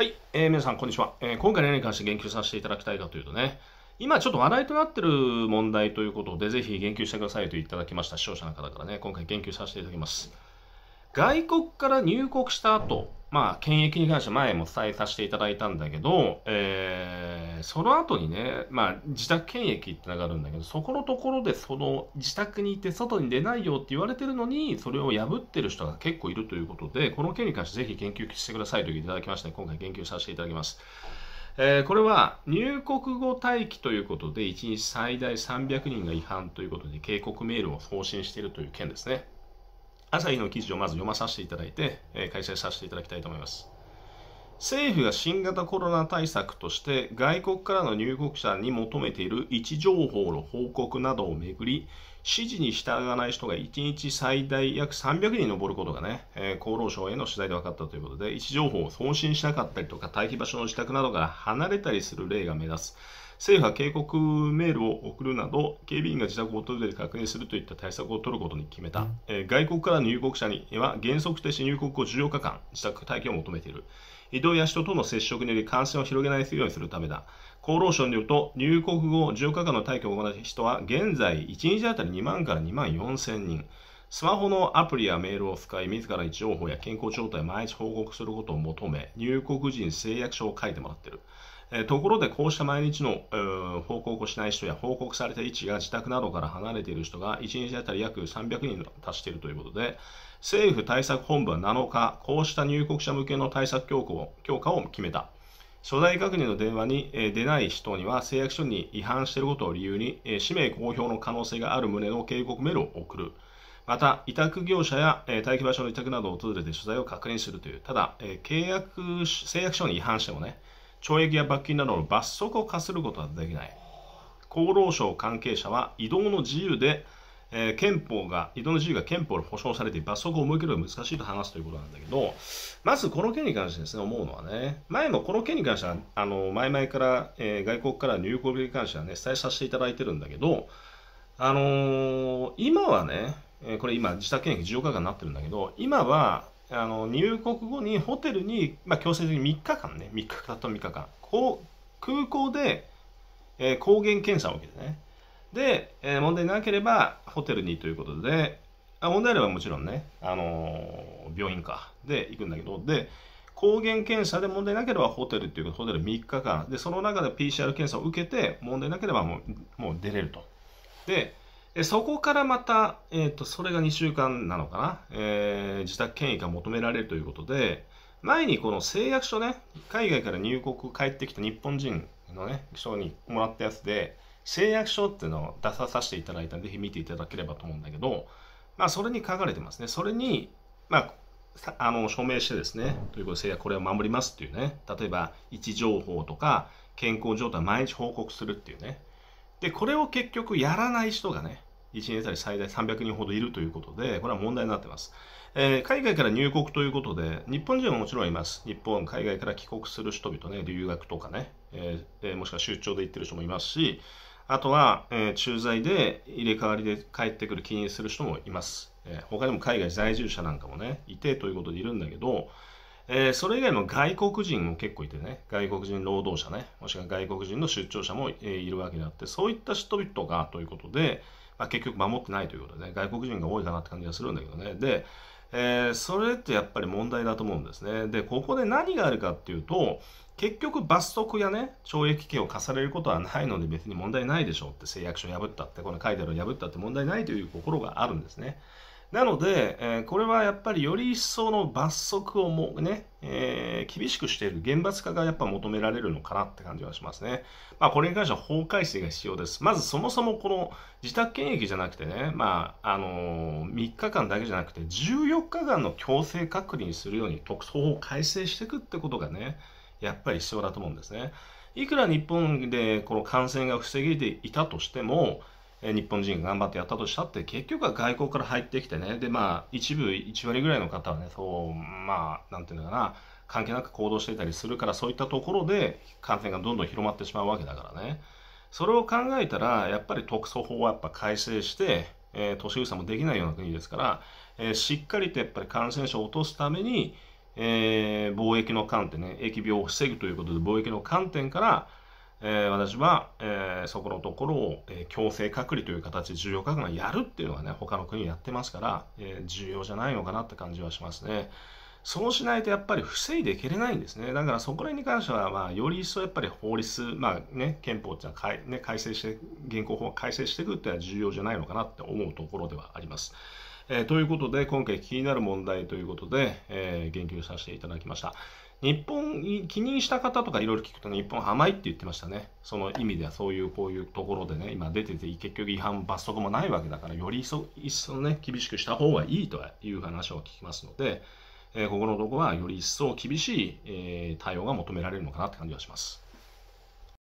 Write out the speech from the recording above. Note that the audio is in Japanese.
はい、えー、皆さん、こんにちは、えー、今回何に関して言及させていただきたいかというとね、今ちょっと話題となってる問題ということで、ぜひ言及してくださいといただきました視聴者の方からね、今回言及させていただきます。外国から入国した後、まあ、検疫に関して前も伝えさせていただいたんだけど、えー、その後にね、まあ、自宅検疫ってのがあるんだけど、そこのところでその自宅に行って外に出ないよって言われてるのに、それを破ってる人が結構いるということで、この件に関してぜひ研究してくださいといただきまして、今回研究させていただきます。えー、これは入国後待機ということで、1日最大300人が違反ということで、警告メールを送信しているという件ですね。朝日の記事をまず読まさせていただいて、えー、開催させていただきたいと思います。政府が新型コロナ対策として外国からの入国者に求めている位置情報の報告などをめぐり指示に従わない人が1日最大約300人に上ることがね、えー、厚労省への取材で分かったということで位置情報を送信しなかったりとか待機場所の自宅などから離れたりする例が目立つ政府は警告メールを送るなど警備員が自宅を訪れて確認するといった対策を取ることに決めた、え外国からの入国者には原則停止入国後14日間自宅待機を求めている移動や人との接触により感染を広げないようにするためだ厚労省によると入国後14日間の待機を行う人は現在1日あたり2万から2万4千人スマホのアプリやメールを使い、自ら位置情報や健康状態を毎日報告することを求め、入国時に誓約書を書いてもらっている。えところでこうした毎日の、えー、報告をしない人や報告された位置が自宅などから離れている人が1日あたり約300人達しているということで政府対策本部は7日こうした入国者向けの対策強化を強化を決めた所在確認の電話に出ない人には誓約書に違反していることを理由に氏名公表の可能性がある旨の警告メールを送るまた委託業者や待機場所の委託などを訪れて取材を確認するというただ契約誓約書に違反してもね懲役や罰金などの罰則を課することはできない厚労省関係者は移動の自由で、えー、憲法が移動の自由が憲法で保障されて罰則を設けるのは難しいと話すということなんだけどまずこの件に関してですね思うのはね前もこの件に関してはあの前々から、えー、外国から入国に関してはね伝えさせていただいてるんだけどあのー、今はねえこれ今自宅検疫14日間になってるんだけど今はあの入国後にホテルに、まあ、強制的に3日間ね3日間と3日間こう空港で、えー、抗原検査を受けてねで、えー、問題なければホテルにということであ問題あればもちろんね、あのー、病院かで行くんだけどで抗原検査で問題なければホテルっていうかホテル3日間でその中で PCR 検査を受けて問題なければもうもう出れるとでえそこからまた、えっ、ー、と、それが2週間なのかな、えー、自宅権威が求められるということで、前にこの誓約書ね、海外から入国帰ってきた日本人のね、人にもらったやつで、誓約書っていうのを出ささせていただいたんで、ぜひ見ていただければと思うんだけど、まあ、それに書かれてますね。それに、まあ、あの署名してですね、ということで、誓約これを守りますっていうね、例えば位置情報とか、健康状態を毎日報告するっていうね、で、これを結局やらない人がね、1年あたり最大300人ほどいるということで、これは問題になってます。えー、海外から入国ということで、日本人ももちろんいます。日本、海外から帰国する人々ね、留学とかね、えー、もしくは出張で行ってる人もいますし、あとは、えー、駐在で入れ替わりで帰ってくる、起因する人もいます。えー、他にも海外在住者なんかもね、いてということでいるんだけど、えー、それ以外も外国人も結構いてね、外国人労働者ね、もしくは外国人の出張者も、えー、いるわけであって、そういった人々がということで、まあ、結局守ってないということでね、外国人が多いかなって感じがするんだけどね。で、えー、それってやっぱり問題だと思うんですね。で、ここで何があるかっていうと、結局罰則やね、懲役刑を課されることはないので別に問題ないでしょうって、誓約書を破ったって、この書いてあるを破ったって問題ないという心があるんですね。なので、えー、これはやっぱりより一層の罰則をもね、えー、厳しくしている厳罰化がやっぱ求められるのかなって感じはしますね。まあこれに関しては法改正が必要です。まずそもそもこの自宅検疫じゃなくてね、まああのー、3日間だけじゃなくて14日間の強制隔離にするように特措法を改正していくってことがね、やっぱり必要だと思うんですね。いくら日本でこの感染が防げていたとしても、日本人が頑張ってやったとしたって結局は外交から入ってきてねでまあ一部1割ぐらいの方はねそうまあなんていうのかな関係なく行動していたりするからそういったところで感染がどんどん広まってしまうわけだからねそれを考えたらやっぱり特措法はやっぱ改正して、えー、年寄りもできないような国ですから、えー、しっかりとやっぱり感染者を落とすために、えー、貿易の観点ね疫病を防ぐということで貿易の観点からえー、私は、えー、そこのところを、えー、強制隔離という形で重要離がやるっていうのがね、他の国やってますから、え重要じゃないのかなって感じはしますね。そうしないとやっぱり防いでいけれないんですね。だからそこら辺に関しては、まあ、より一層やっぱり法律、まあね、憲法っていうのは改,、ね、改正して、現行法を改正していくっていうのは重要じゃないのかなって思うところではあります。えー、ということで、今回気になる問題ということで、えー、言及させていただきました。日本に帰任した方とかいろいろ聞くと、日本甘いって言ってましたね。その意味ではそういうこういうところでね、今出てて結局違反罰則もないわけだから、より一層ね、厳しくした方がいいという話を聞きますので、えー、ここのとこはより一層厳しい、えー、対応が求められるのかなって感じがします。